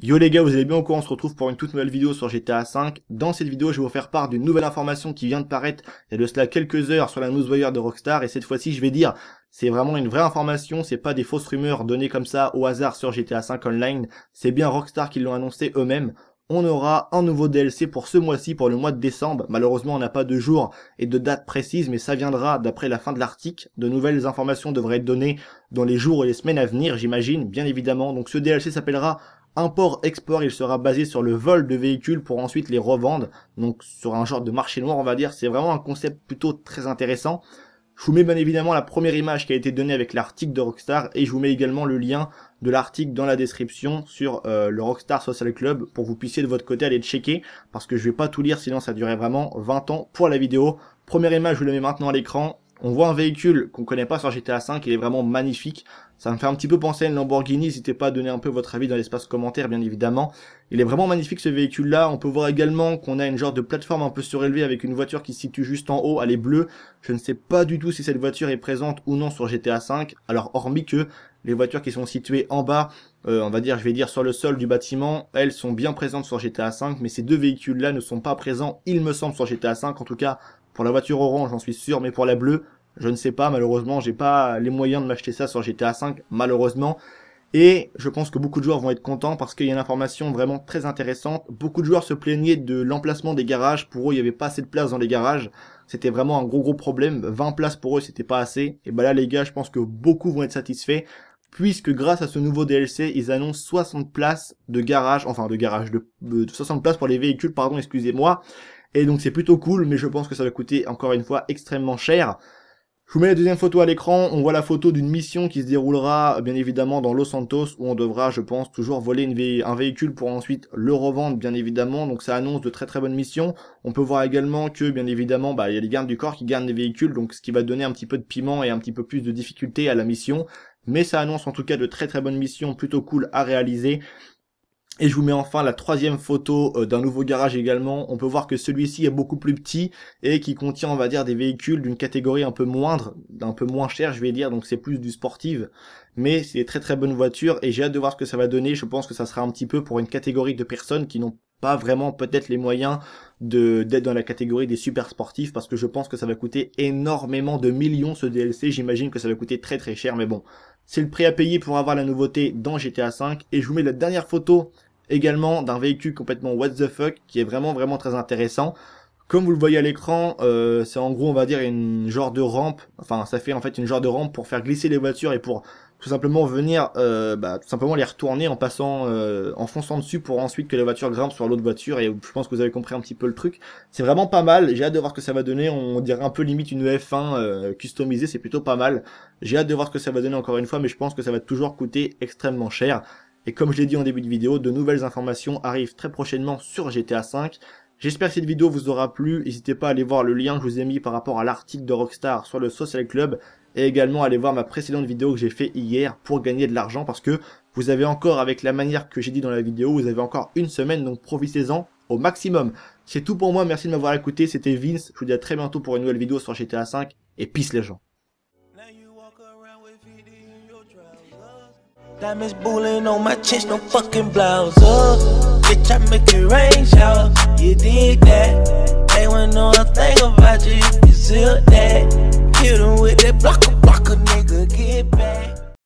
Yo les gars, vous allez bien au courant on se retrouve pour une toute nouvelle vidéo sur GTA V. Dans cette vidéo, je vais vous faire part d'une nouvelle information qui vient de paraître il y a de cela quelques heures sur la newswire de Rockstar, et cette fois-ci, je vais dire, c'est vraiment une vraie information, c'est pas des fausses rumeurs données comme ça au hasard sur GTA V Online, c'est bien Rockstar qui l'ont annoncé eux-mêmes on aura un nouveau DLC pour ce mois-ci, pour le mois de décembre. Malheureusement, on n'a pas de jour et de date précise, mais ça viendra d'après la fin de l'article. De nouvelles informations devraient être données dans les jours et les semaines à venir, j'imagine, bien évidemment. Donc ce DLC s'appellera import-export, il sera basé sur le vol de véhicules pour ensuite les revendre, donc sur un genre de marché noir on va dire, c'est vraiment un concept plutôt très intéressant. Je vous mets bien évidemment la première image qui a été donnée avec l'article de Rockstar et je vous mets également le lien de l'article dans la description sur euh, le Rockstar Social Club pour que vous puissiez de votre côté aller checker parce que je vais pas tout lire sinon ça durait vraiment 20 ans pour la vidéo. Première image, je vous la mets maintenant à l'écran, on voit un véhicule qu'on connaît pas sur GTA V, il est vraiment magnifique. Ça me fait un petit peu penser à une Lamborghini, n'hésitez pas à donner un peu votre avis dans l'espace commentaire bien évidemment. Il est vraiment magnifique ce véhicule là, on peut voir également qu'on a une genre de plateforme un peu surélevée avec une voiture qui se situe juste en haut, elle est bleue. Je ne sais pas du tout si cette voiture est présente ou non sur GTA V, alors hormis que les voitures qui sont situées en bas, euh, on va dire, je vais dire sur le sol du bâtiment, elles sont bien présentes sur GTA V, mais ces deux véhicules là ne sont pas présents, il me semble, sur GTA V, en tout cas pour la voiture orange, j'en suis sûr, mais pour la bleue, je ne sais pas, malheureusement, j'ai pas les moyens de m'acheter ça sur GTA V, malheureusement. Et je pense que beaucoup de joueurs vont être contents parce qu'il y a une information vraiment très intéressante. Beaucoup de joueurs se plaignaient de l'emplacement des garages. Pour eux, il n'y avait pas assez de place dans les garages. C'était vraiment un gros gros problème. 20 places pour eux, c'était pas assez. Et bah là, les gars, je pense que beaucoup vont être satisfaits puisque grâce à ce nouveau DLC, ils annoncent 60 places de garage, enfin de garage, de, de 60 places pour les véhicules, pardon, excusez-moi. Et donc c'est plutôt cool, mais je pense que ça va coûter encore une fois extrêmement cher. Je vous mets la deuxième photo à l'écran, on voit la photo d'une mission qui se déroulera bien évidemment dans Los Santos où on devra je pense toujours voler un véhicule pour ensuite le revendre bien évidemment, donc ça annonce de très très bonnes missions. On peut voir également que bien évidemment bah, il y a les gardes du corps qui gardent les véhicules, donc ce qui va donner un petit peu de piment et un petit peu plus de difficulté à la mission mais ça annonce en tout cas de très très bonnes missions plutôt cool à réaliser. Et je vous mets enfin la troisième photo euh, d'un nouveau garage également. On peut voir que celui-ci est beaucoup plus petit et qui contient, on va dire, des véhicules d'une catégorie un peu moindre, un peu moins cher, je vais dire. Donc c'est plus du sportif. Mais c'est des très très bonne voiture. et j'ai hâte de voir ce que ça va donner. Je pense que ça sera un petit peu pour une catégorie de personnes qui n'ont pas vraiment peut-être les moyens de d'être dans la catégorie des super sportifs parce que je pense que ça va coûter énormément de millions ce DLC. J'imagine que ça va coûter très très cher, mais bon, c'est le prix à payer pour avoir la nouveauté dans GTA V. Et je vous mets la dernière photo également d'un véhicule complètement what the fuck qui est vraiment vraiment très intéressant. Comme vous le voyez à l'écran, euh, c'est en gros on va dire une genre de rampe, enfin ça fait en fait une genre de rampe pour faire glisser les voitures et pour tout simplement venir euh, bah, tout simplement les retourner en passant euh, en fonçant dessus pour ensuite que la voiture grimpe sur l'autre voiture et je pense que vous avez compris un petit peu le truc c'est vraiment pas mal j'ai hâte de voir ce que ça va donner on dirait un peu limite une e F1 euh, customisée c'est plutôt pas mal j'ai hâte de voir ce que ça va donner encore une fois mais je pense que ça va toujours coûter extrêmement cher et comme je l'ai dit en début de vidéo, de nouvelles informations arrivent très prochainement sur GTA V. J'espère que cette vidéo vous aura plu, n'hésitez pas à aller voir le lien que je vous ai mis par rapport à l'article de Rockstar sur le Social Club et également aller voir ma précédente vidéo que j'ai fait hier pour gagner de l'argent parce que vous avez encore, avec la manière que j'ai dit dans la vidéo, vous avez encore une semaine, donc profitez-en au maximum. C'est tout pour moi, merci de m'avoir écouté, c'était Vince, je vous dis à très bientôt pour une nouvelle vidéo sur GTA V. et peace les gens. Diamonds bullying on my chest, no fucking blouse up. Uh. Bitch, I make it rain, y'all. You dig that?